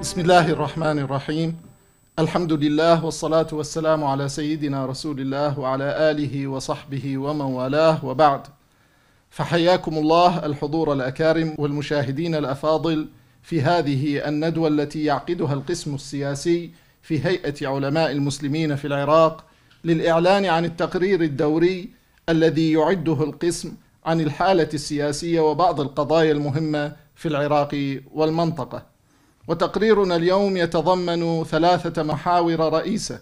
بسم الله الرحمن الرحيم الحمد لله والصلاة والسلام على سيدنا رسول الله وعلى آله وصحبه ومن والاه وبعد فحياكم الله الحضور الأكارم والمشاهدين الأفاضل في هذه الندوة التي يعقدها القسم السياسي في هيئة علماء المسلمين في العراق للإعلان عن التقرير الدوري الذي يعده القسم عن الحالة السياسية وبعض القضايا المهمة في العراق والمنطقة وتقريرنا اليوم يتضمن ثلاثة محاور رئيسة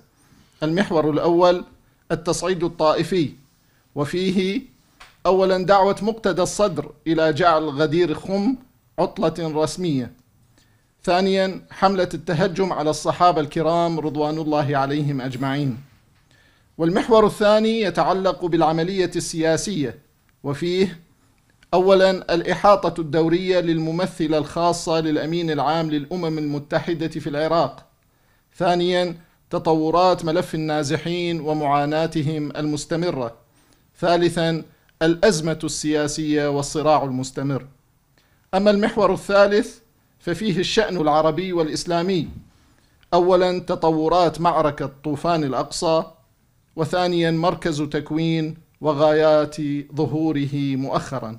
المحور الأول التصعيد الطائفي وفيه أولا دعوة مقتدى الصدر إلى جعل غدير خم عطلة رسمية ثانيا حملة التهجم على الصحابة الكرام رضوان الله عليهم أجمعين والمحور الثاني يتعلق بالعملية السياسية وفيه أولا الإحاطة الدورية للممثلة الخاصة للأمين العام للأمم المتحدة في العراق ثانيا تطورات ملف النازحين ومعاناتهم المستمرة ثالثا الأزمة السياسية والصراع المستمر أما المحور الثالث ففيه الشأن العربي والإسلامي أولا تطورات معركة طوفان الأقصى وثانيا مركز تكوين وغايات ظهوره مؤخراً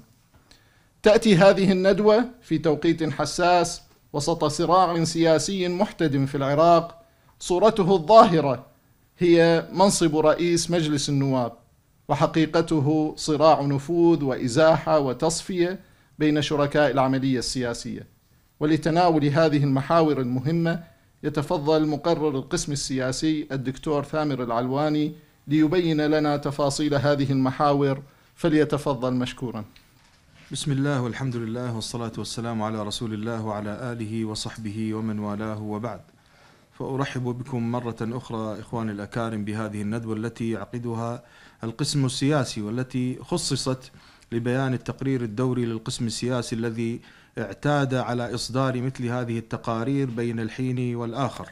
تأتي هذه الندوة في توقيت حساس وسط صراع سياسي محتدم في العراق صورته الظاهرة هي منصب رئيس مجلس النواب وحقيقته صراع نفوذ وإزاحة وتصفية بين شركاء العملية السياسية ولتناول هذه المحاور المهمة يتفضل مقرر القسم السياسي الدكتور ثامر العلواني ليبين لنا تفاصيل هذه المحاور فليتفضل مشكورا بسم الله والحمد لله والصلاة والسلام على رسول الله وعلى آله وصحبه ومن والاه وبعد فأرحب بكم مرة أخرى إخواني الأكارم بهذه الندوة التي يعقدها القسم السياسي والتي خصصت لبيان التقرير الدوري للقسم السياسي الذي اعتاد على إصدار مثل هذه التقارير بين الحين والآخر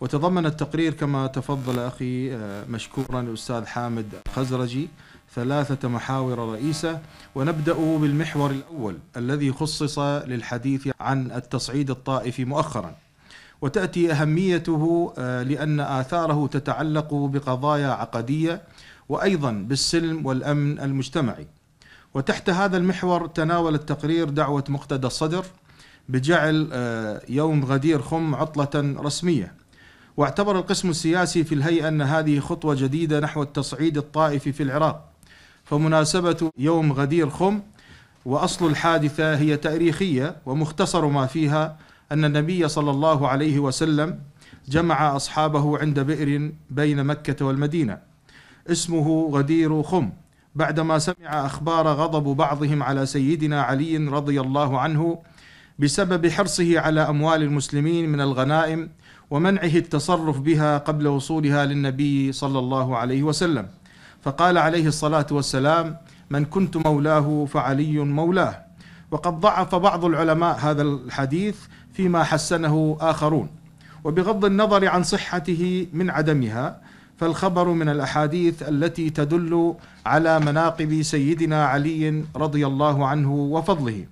وتضمن التقرير كما تفضل أخي مشكورا الأستاذ حامد خزرجي ثلاثة محاور رئيسة ونبدأ بالمحور الأول الذي خصص للحديث عن التصعيد الطائفي مؤخرا وتأتي أهميته آه، لأن آثاره تتعلق بقضايا عقدية وأيضا بالسلم والأمن المجتمعي وتحت هذا المحور تناول التقرير دعوة مقتدى الصدر بجعل آه، يوم غدير خم عطلة رسمية واعتبر القسم السياسي في الهيئة أن هذه خطوة جديدة نحو التصعيد الطائفي في العراق فمناسبة يوم غدير خم وأصل الحادثة هي تاريخية ومختصر ما فيها أن النبي صلى الله عليه وسلم جمع أصحابه عند بئر بين مكة والمدينة اسمه غدير خم بعدما سمع أخبار غضب بعضهم على سيدنا علي رضي الله عنه بسبب حرصه على أموال المسلمين من الغنائم ومنعه التصرف بها قبل وصولها للنبي صلى الله عليه وسلم فقال عليه الصلاة والسلام من كنت مولاه فعلي مولاه وقد ضعف بعض العلماء هذا الحديث فيما حسنه آخرون وبغض النظر عن صحته من عدمها فالخبر من الاحاديث التي تدل على مناقب سيدنا علي رضي الله عنه وفضله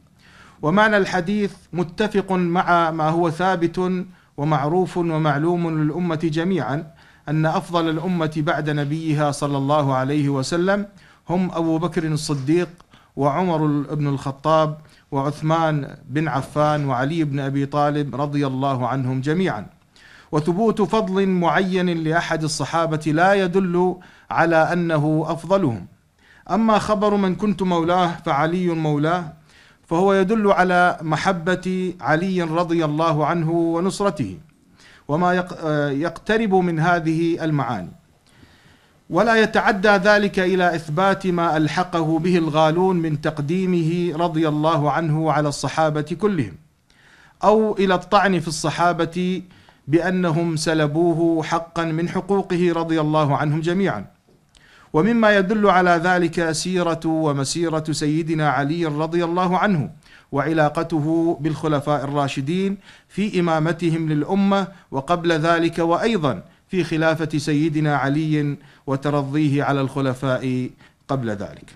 ومعنى الحديث متفق مع ما هو ثابت ومعروف ومعلوم للامه جميعا أن أفضل الأمة بعد نبيها صلى الله عليه وسلم هم أبو بكر الصديق وعمر بن الخطاب وعثمان بن عفان وعلي بن أبي طالب رضي الله عنهم جميعا وثبوت فضل معين لأحد الصحابة لا يدل على أنه أفضلهم أما خبر من كنت مولاه فعلي مولاه فهو يدل على محبة علي رضي الله عنه ونصرته وما آه، يقترب من هذه المعاني ولا يتعدى ذلك الى اثبات ما الحقه به الغالون من تقديمه رضي الله عنه على الصحابه كلهم او الى الطعن في الصحابه بانهم سلبوه حقا من حقوقه رضي الله عنهم جميعا ومما يدل على ذلك سيره ومسيره سيدنا علي رضي الله عنه وعلاقته بالخلفاء الراشدين في إمامتهم للأمة وقبل ذلك وأيضا في خلافة سيدنا علي وترضيه على الخلفاء قبل ذلك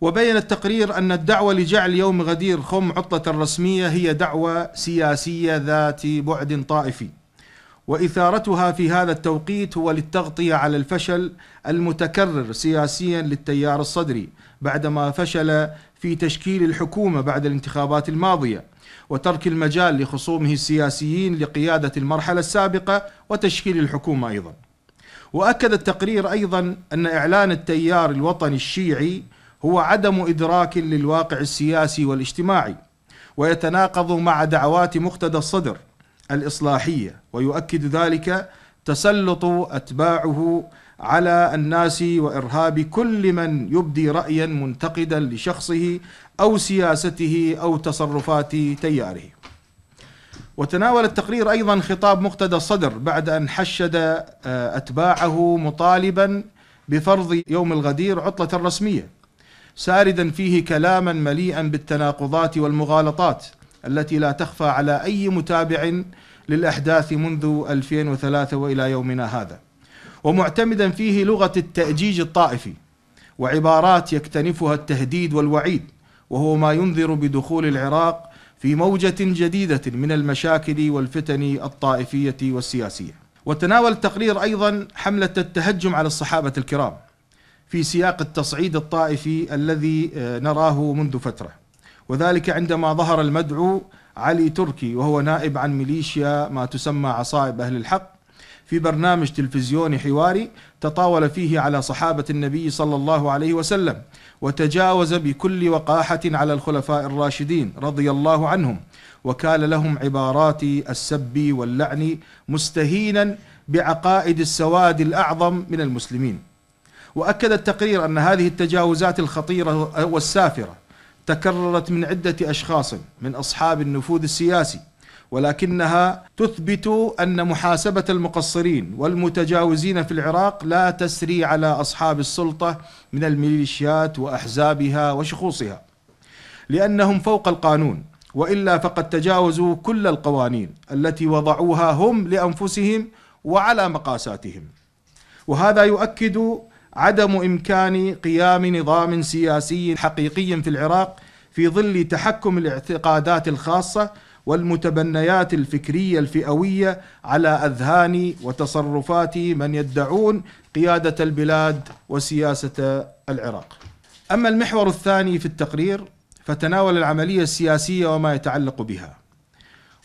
وبين التقرير أن الدعوة لجعل يوم غدير خم عطلة رسمية هي دعوة سياسية ذات بعد طائفي واثارتها في هذا التوقيت هو للتغطيه على الفشل المتكرر سياسيا للتيار الصدري بعدما فشل في تشكيل الحكومه بعد الانتخابات الماضيه وترك المجال لخصومه السياسيين لقياده المرحله السابقه وتشكيل الحكومه ايضا. واكد التقرير ايضا ان اعلان التيار الوطني الشيعي هو عدم ادراك للواقع السياسي والاجتماعي ويتناقض مع دعوات مقتدى الصدر الإصلاحية ويؤكد ذلك تسلط أتباعه على الناس وإرهاب كل من يبدي رأيا منتقدا لشخصه أو سياسته أو تصرفات تياره وتناول التقرير أيضا خطاب مقتدى الصدر بعد أن حشد آه، أتباعه مطالبا بفرض يوم الغدير عطلة رسمية ساردا فيه كلاما مليئا بالتناقضات والمغالطات التي لا تخفى على أي متابع للأحداث منذ 2003 وإلى يومنا هذا ومعتمدا فيه لغة التأجيج الطائفي وعبارات يكتنفها التهديد والوعيد وهو ما ينذر بدخول العراق في موجة جديدة من المشاكل والفتن الطائفية والسياسية وتناول التقرير أيضا حملة التهجم على الصحابة الكرام في سياق التصعيد الطائفي الذي آه، نراه منذ فتره وذلك عندما ظهر المدعو علي تركي وهو نائب عن ميليشيا ما تسمى عصائب أهل الحق في برنامج تلفزيوني حواري تطاول فيه على صحابة النبي صلى الله عليه وسلم وتجاوز بكل وقاحة على الخلفاء الراشدين رضي الله عنهم وكال لهم عبارات السب واللعن مستهينا بعقائد السواد الأعظم من المسلمين وأكد التقرير أن هذه التجاوزات الخطيرة والسافرة تكررت من عدة أشخاص من أصحاب النفوذ السياسي ولكنها تثبت أن محاسبة المقصرين والمتجاوزين في العراق لا تسري على أصحاب السلطة من الميليشيات وأحزابها وشخوصها لأنهم فوق القانون وإلا فقد تجاوزوا كل القوانين التي وضعوها هم لأنفسهم وعلى مقاساتهم وهذا يؤكد عدم إمكان قيام نظام سياسي حقيقي في العراق في ظل تحكم الاعتقادات الخاصة والمتبنيات الفكرية الفئوية على أذهان وتصرفات من يدعون قيادة البلاد وسياسة العراق. أما المحور الثاني في التقرير فتناول العملية السياسية وما يتعلق بها.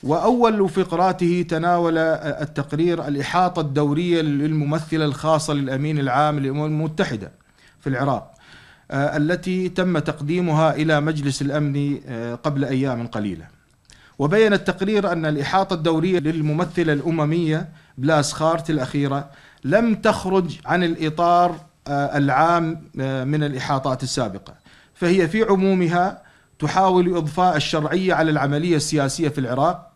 وأول فقراته تناول التقرير الإحاطة الدورية للممثلة الخاصة للأمين العام للأمم المتحدة في العراق آه، التي تم تقديمها إلى مجلس الأمن آه، قبل أيام قليلة وبين التقرير أن الإحاطة الدورية للممثلة الأممية بلاس خارت الأخيرة لم تخرج عن الإطار آه، العام من الإحاطات السابقة فهي في عمومها تحاول إضفاء الشرعية على العملية السياسية في العراق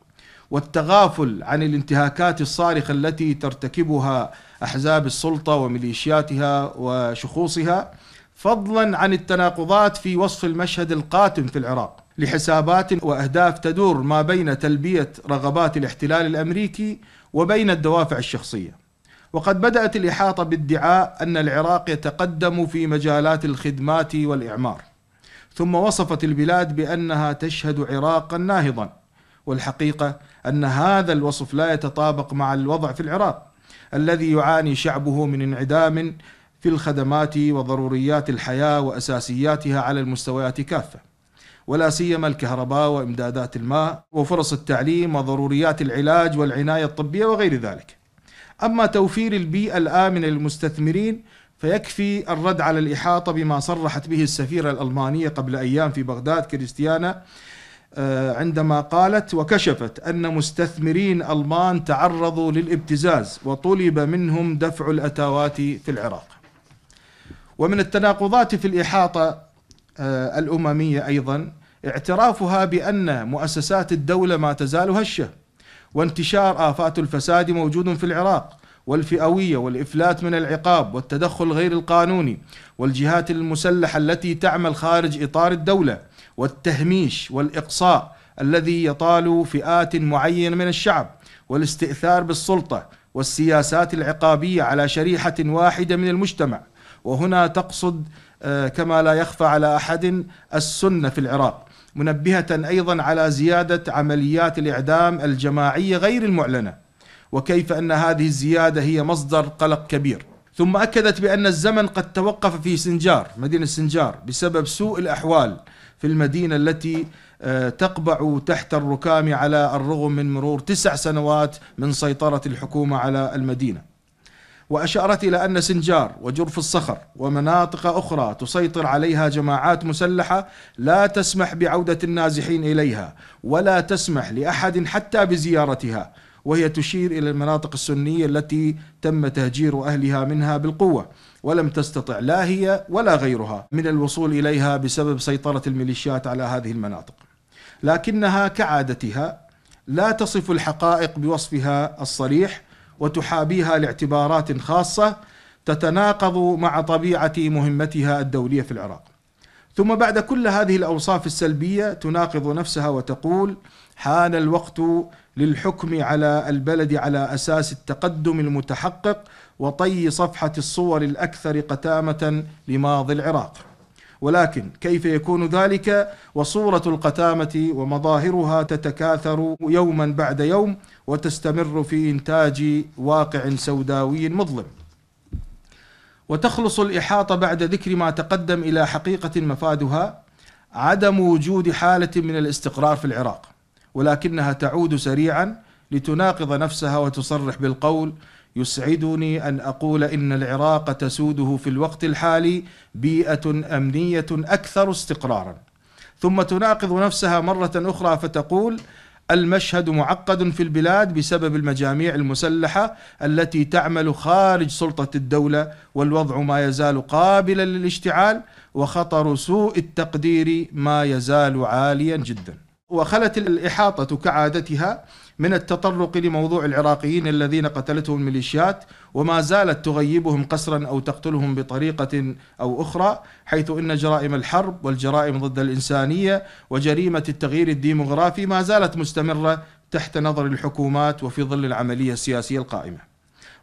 والتغافل عن الانتهاكات الصارخه التي ترتكبها احزاب السلطه وميليشياتها وشخوصها فضلا عن التناقضات في وصف المشهد القاتم في العراق لحسابات واهداف تدور ما بين تلبيه رغبات الاحتلال الامريكي وبين الدوافع الشخصيه. وقد بدأت الإحاطة بادعاء أن العراق يتقدم في مجالات الخدمات والإعمار ثم وصفت البلاد بأنها تشهد عراقا ناهضا والحقيقه ان هذا الوصف لا يتطابق مع الوضع في العراق الذي يعاني شعبه من انعدام في الخدمات وضروريات الحياه واساسياتها على المستويات كافه. ولا سيما الكهرباء وامدادات الماء وفرص التعليم وضروريات العلاج والعنايه الطبيه وغير ذلك. اما توفير البيئه الامنه للمستثمرين فيكفي الرد على الاحاطه بما صرحت به السفيره الالمانيه قبل ايام في بغداد كريستيانا آه، عندما قالت وكشفت ان مستثمرين المان تعرضوا للابتزاز وطلب منهم دفع الاتاوات في العراق. ومن التناقضات في الاحاطه آه، الامميه ايضا اعترافها بان مؤسسات الدوله ما تزال هشه وانتشار افات الفساد موجود في العراق والفئويه والافلات من العقاب والتدخل غير القانوني والجهات المسلحه التي تعمل خارج اطار الدوله والتهميش والإقصاء الذي يطال فئات معينة من الشعب والاستئثار بالسلطة والسياسات العقابية على شريحة واحدة من المجتمع وهنا تقصد آه، كما لا يخفى على أحد السنة في العراق منبهة أيضا على زيادة عمليات الإعدام الجماعية غير المعلنة وكيف أن هذه الزيادة هي مصدر قلق كبير ثم أكدت بأن الزمن قد توقف في سنجار مدينة سنجار بسبب سوء الأحوال في المدينة التي آه، تقبع تحت الركام على الرغم من مرور تسع سنوات من سيطرة الحكومة على المدينة وأشارت إلى أن سنجار وجرف الصخر ومناطق أخرى تسيطر عليها جماعات مسلحة لا تسمح بعودة النازحين إليها ولا تسمح لأحد حتى بزيارتها وهي تشير إلى المناطق السنية التي تم تهجير أهلها منها بالقوة ولم تستطع لا هي ولا غيرها من الوصول اليها بسبب سيطره الميليشيات على هذه المناطق. لكنها كعادتها لا تصف الحقائق بوصفها الصريح وتحابيها لاعتبارات خاصه تتناقض مع طبيعه مهمتها الدوليه في العراق. ثم بعد كل هذه الاوصاف السلبيه تناقض نفسها وتقول حان الوقت للحكم على البلد على اساس التقدم المتحقق وطي صفحة الصور الأكثر قتامة لماضي العراق ولكن كيف يكون ذلك وصورة القتامة ومظاهرها تتكاثر يوما بعد يوم وتستمر في إنتاج واقع سوداوي مظلم وتخلص الإحاطة بعد ذكر ما تقدم إلى حقيقة مفادها عدم وجود حالة من الاستقرار في العراق ولكنها تعود سريعا لتناقض نفسها وتصرح بالقول يسعدني ان اقول ان العراق تسوده في الوقت الحالي بيئه امنيه اكثر استقرارا ثم تناقض نفسها مره اخرى فتقول المشهد معقد في البلاد بسبب المجاميع المسلحه التي تعمل خارج سلطه الدوله والوضع ما يزال قابلا للاشتعال وخطر سوء التقدير ما يزال عاليا جدا وخلت الاحاطه كعادتها من التطرق لموضوع العراقيين الذين قتلتهم الميليشيات وما زالت تغيبهم قسرا او تقتلهم بطريقه او اخرى حيث ان جرائم الحرب والجرائم ضد الانسانيه وجريمه التغيير الديموغرافي ما زالت مستمره تحت نظر الحكومات وفي ظل العمليه السياسيه القائمه.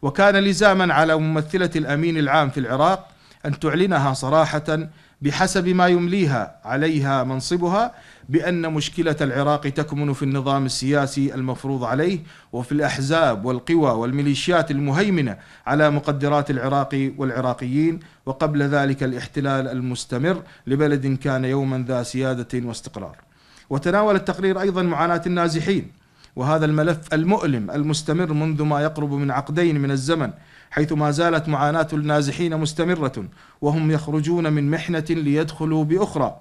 وكان لزاما على ممثله الامين العام في العراق ان تعلنها صراحه بحسب ما يمليها عليها منصبها بأن مشكلة العراق تكمن في النظام السياسي المفروض عليه وفي الأحزاب والقوى والميليشيات المهيمنة على مقدرات العراق والعراقيين وقبل ذلك الاحتلال المستمر لبلد كان يوما ذا سيادة واستقرار وتناول التقرير أيضا معاناة النازحين وهذا الملف المؤلم المستمر منذ ما يقرب من عقدين من الزمن حيث ما زالت معاناة النازحين مستمرة وهم يخرجون من محنة ليدخلوا بأخرى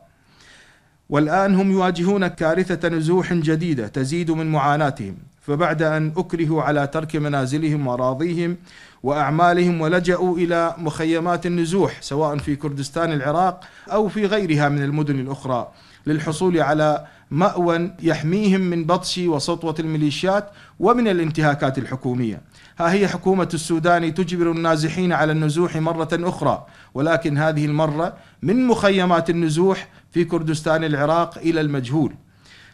والآن هم يواجهون كارثة نزوح جديدة تزيد من معاناتهم فبعد أن أكرهوا على ترك منازلهم وأراضيهم وأعمالهم ولجأوا إلى مخيمات النزوح سواء في كردستان العراق أو في غيرها من المدن الأخرى للحصول على مأوى يحميهم من بطش وسطوة الميليشيات ومن الانتهاكات الحكومية ها هي حكومة السودان تجبر النازحين على النزوح مرة أخرى ولكن هذه المرة من مخيمات النزوح في كردستان العراق إلى المجهول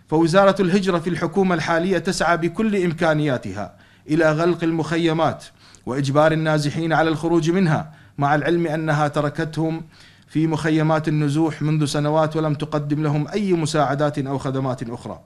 فوزارة الهجرة في الحكومة الحالية تسعى بكل إمكانياتها إلى غلق المخيمات وإجبار النازحين على الخروج منها مع العلم أنها تركتهم في مخيمات النزوح منذ سنوات ولم تقدم لهم أي مساعدات أو خدمات أخرى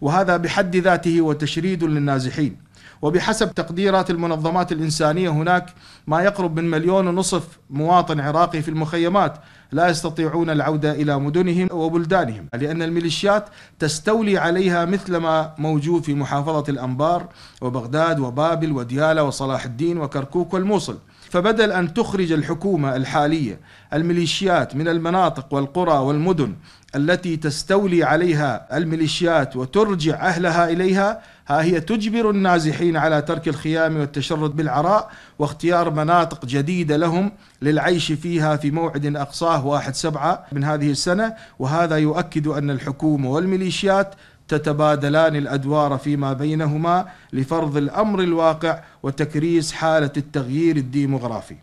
وهذا بحد ذاته وتشريد للنازحين وبحسب تقديرات المنظمات الإنسانية هناك ما يقرب من مليون ونصف مواطن عراقي في المخيمات لا يستطيعون العودة إلى مدنهم وبلدانهم لأن الميليشيات تستولي عليها مثل ما موجود في محافظة الأنبار وبغداد وبابل وديالة وصلاح الدين وكركوك والموصل فبدل أن تخرج الحكومة الحالية الميليشيات من المناطق والقرى والمدن التي تستولي عليها الميليشيات وترجع أهلها إليها ها هي تجبر النازحين على ترك الخيام والتشرد بالعراء واختيار مناطق جديدة لهم للعيش فيها في موعد أقصاه واحد سبعة من هذه السنة وهذا يؤكد أن الحكومة والميليشيات تتبادلان الادوار فيما بينهما لفرض الامر الواقع وتكريس حاله التغيير الديموغرافي.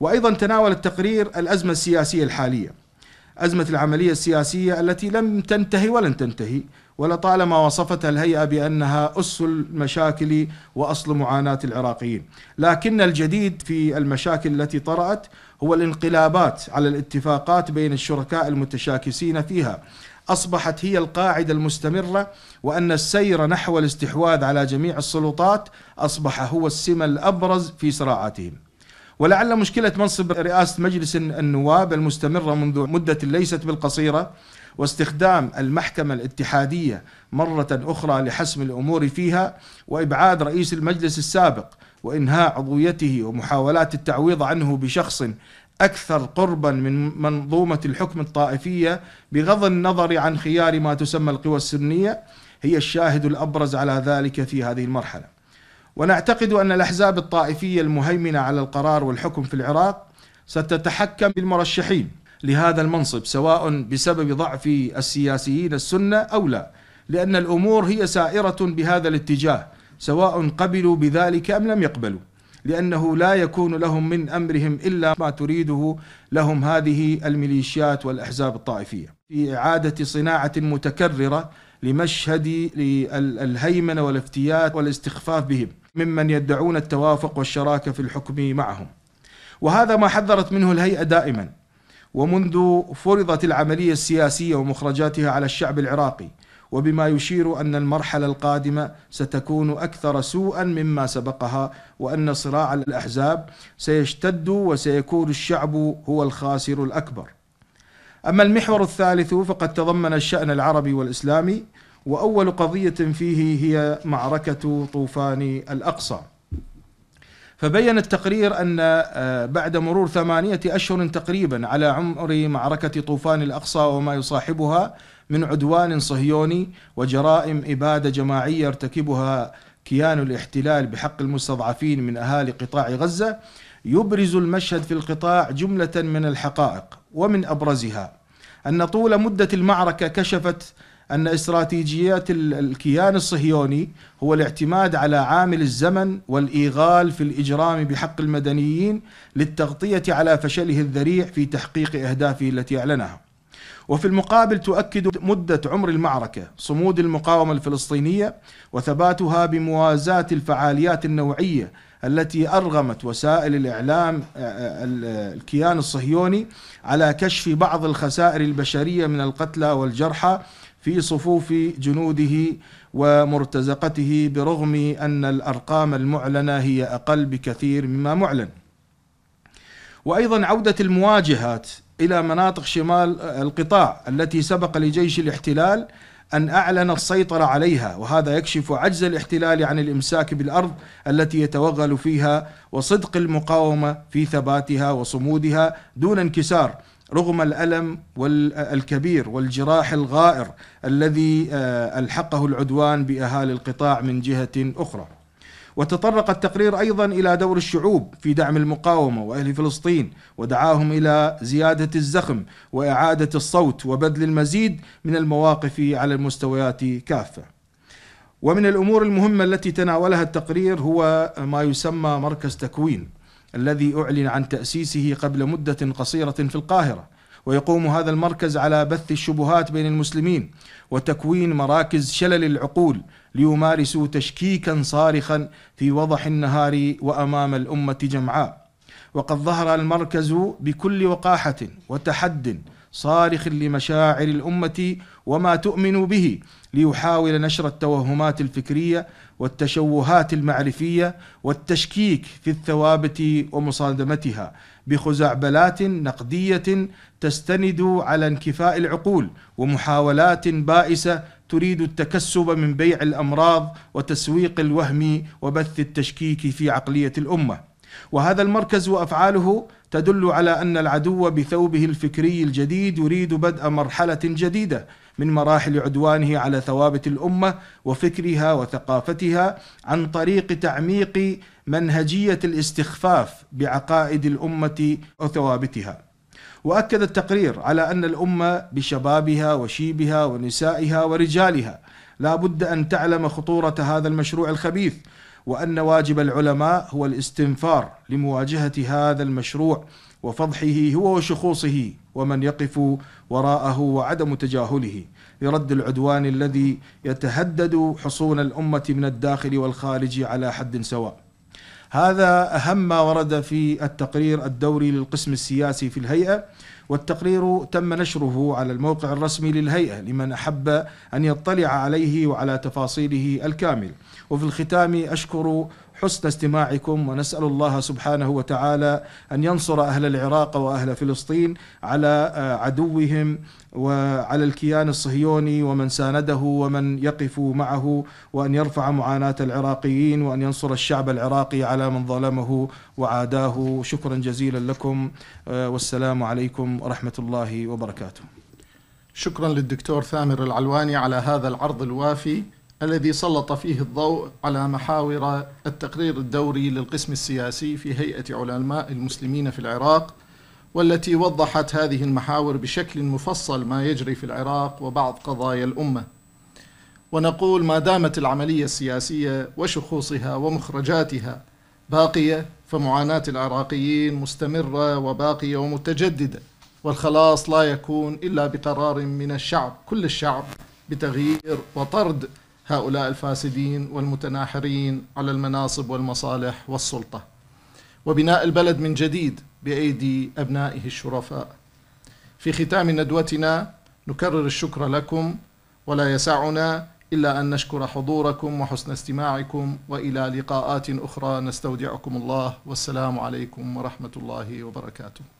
وايضا تناول التقرير الازمه السياسيه الحاليه. ازمه العمليه السياسيه التي لم تنتهي ولن تنتهي ولطالما وصفتها الهيئة بأنها أس المشاكل وأصل معاناة العراقيين لكن الجديد في المشاكل التي طرأت هو الانقلابات على الاتفاقات بين الشركاء المتشاكسين فيها أصبحت هي القاعدة المستمرة وأن السير نحو الاستحواذ على جميع السلطات أصبح هو السمة الأبرز في صراعاتهم ولعل مشكلة منصب رئاسة مجلس النواب المستمرة منذ مدة ليست بالقصيرة واستخدام المحكمة الاتحادية مرة أخرى لحسم الأمور فيها وإبعاد رئيس المجلس السابق وإنهاء عضويته ومحاولات التعويض عنه بشخص أكثر قربا من منظومة الحكم الطائفية بغض النظر عن خيار ما تسمى القوى السنية هي الشاهد الأبرز على ذلك في هذه المرحلة ونعتقد أن الأحزاب الطائفية المهيمنة على القرار والحكم في العراق ستتحكم بالمرشحين لهذا المنصب سواء بسبب ضعف السياسيين السنه او لا لان الامور هي سائره بهذا الاتجاه سواء قبلوا بذلك ام لم يقبلوا لانه لا يكون لهم من امرهم الا ما تريده لهم هذه الميليشيات والاحزاب الطائفيه في اعاده صناعه متكرره لمشهد الهيمنه والافتيات والاستخفاف بهم ممن يدعون التوافق والشراكه في الحكم معهم وهذا ما حذرت منه الهيئه دائما ومنذ فرضت العملية السياسية ومخرجاتها على الشعب العراقي وبما يشير أن المرحلة القادمة ستكون أكثر سوءا مما سبقها وأن صراع الأحزاب سيشتد وسيكون الشعب هو الخاسر الأكبر أما المحور الثالث فقد تضمن الشأن العربي والإسلامي وأول قضية فيه هي معركة طوفان الأقصى فبين التقرير أن آه، بعد مرور ثمانية أشهر تقريبا على عمر معركة طوفان الأقصى وما يصاحبها من عدوان صهيوني وجرائم إبادة جماعية ارتكبها كيان الاحتلال بحق المستضعفين من أهالي قطاع غزة يبرز المشهد في القطاع جملة من الحقائق ومن أبرزها أن طول مدة المعركة كشفت أن استراتيجيات الكيان الصهيوني هو الاعتماد على عامل الزمن والإيغال في الإجرام بحق المدنيين للتغطية على فشله الذريع في تحقيق أهدافه التي أعلنها وفي المقابل تؤكد مدة عمر المعركة صمود المقاومة الفلسطينية وثباتها بموازاة الفعاليات النوعية التي أرغمت وسائل الإعلام آه، آه، الكيان الصهيوني على كشف بعض الخسائر البشرية من القتلى والجرحى في صفوف جنوده ومرتزقته برغم ان الارقام المعلنه هي اقل بكثير مما معلن. وايضا عوده المواجهات الى مناطق شمال القطاع التي سبق لجيش الاحتلال ان اعلن السيطره عليها وهذا يكشف عجز الاحتلال عن الامساك بالارض التي يتوغل فيها وصدق المقاومه في ثباتها وصمودها دون انكسار رغم الألم الكبير والجراح الغائر الذي آه، ألحقه العدوان بأهالي القطاع من جهة أخرى وتطرق التقرير أيضا إلى دور الشعوب في دعم المقاومة وأهل فلسطين ودعاهم إلى زيادة الزخم وإعادة الصوت وبذل المزيد من المواقف على المستويات كافة ومن الامور المهمه التي تناولها التقرير هو ما يسمى مركز تكوين الذي أعلن عن تأسيسه قبل مدة قصيرة في القاهرة ويقوم هذا المركز على بث الشبهات بين المسلمين وتكوين مراكز شلل العقول ليمارسوا تشكيكا صارخا في وضح النهار وامام الامه جمعاء وقد ظهر المركز بكل وقاحه وتحد صارخ لمشاعر الامه وما تؤمن به ليحاول نشر التوهمات الفكريه والتشوهات المعرفيه والتشكيك في الثوابت ومصادمتها بخزعبلات نقديه تستند على انكفاء العقول ومحاولات بائسه تريد التكسب من بيع الامراض وتسويق الوهم وبث التشكيك في عقليه الامه وهذا المركز وافعاله تدل على ان العدو بثوبه الفكري الجديد يريد بدء مرحله جديده من مراحل عدوانه على ثوابت الامه وفكرها وثقافتها عن طريق تعميق منهجيه الاستخفاف بعقائد الامه وثوابتها. واكد التقرير على ان الامه بشبابها وشيبها ونسائها ورجالها لا بد ان تعلم خطوره هذا المشروع الخبيث وان واجب العلماء هو الاستنفار لمواجهه هذا المشروع وفضحه هو وشخوصه ومن يقف وراءه وعدم تجاهله لرد العدوان الذي يتهدد حصون الامه من الداخل والخارج على حد سواء. هذا اهم ما ورد في التقرير الدوري للقسم السياسي في الهيئه والتقرير تم نشره على الموقع الرسمي للهيئه لمن احب ان يطلع عليه وعلى تفاصيله الكامل. وفي الختام اشكر حسن استماعكم ونسأل الله سبحانه وتعالى أن ينصر أهل العراق وأهل فلسطين على آه، عدوهم وعلى الكيان الصهيوني ومن سانده ومن يقف معه وأن يرفع معاناة العراقيين وأن ينصر الشعب العراقي على من ظلمه وعاداه شكرا جزيلا لكم آه، والسلام عليكم ورحمة الله وبركاته شكرا للدكتور ثامر العلواني على هذا العرض الوافي الذي سلط فيه الضوء على محاور التقرير الدوري للقسم السياسي في هيئة علماء المسلمين في العراق والتي وضحت هذه المحاور بشكل مفصل ما يجري في العراق وبعض قضايا الأمة ونقول ما دامت العملية السياسية وشخوصها ومخرجاتها باقية فمعاناة العراقيين مستمرة وباقية ومتجددة والخلاص لا يكون إلا بقرار من الشعب كل الشعب بتغيير وطرد هؤلاء الفاسدين والمتناحرين على المناصب والمصالح والسلطه وبناء البلد من جديد بايدي ابنائه الشرفاء في ختام ندوتنا نكرر الشكر لكم ولا يسعنا الا ان نشكر حضوركم وحسن استماعكم والى لقاءات اخرى نستودعكم الله والسلام عليكم ورحمه الله وبركاته